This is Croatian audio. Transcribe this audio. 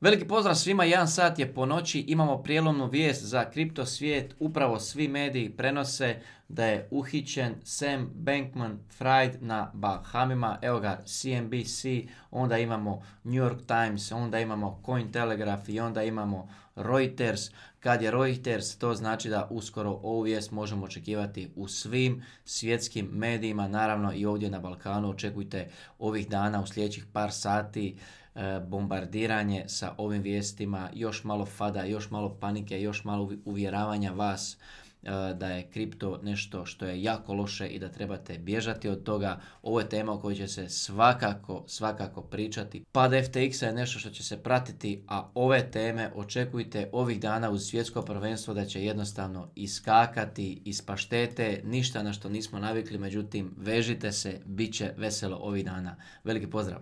Veliki pozdrav svima, jedan sat je po noći, imamo prijelomnu vijest za kripto svijet, upravo svi mediji prenose da je uhićen Sam Bankman Fried na Bahamima, evo ga CNBC, onda imamo New York Times, onda imamo Cointelegraph i onda imamo Reuters. Kad je Reuters, to znači da uskoro ovu vijest možemo očekivati u svim svjetskim medijima, naravno i ovdje na Balkanu očekujte ovih dana u sljedećih par sati E, bombardiranje sa ovim vijestima, još malo fada, još malo panike, još malo uvjeravanja vas e, da je kripto nešto što je jako loše i da trebate bježati od toga. Ovo je tema o kojoj će se svakako, svakako pričati. Pad ftx je nešto što će se pratiti, a ove teme očekujte ovih dana uz svjetsko prvenstvo da će jednostavno iskakati iz paštete, ništa na što nismo navikli, međutim vežite se, bit će veselo ovih dana. Veliki pozdrav!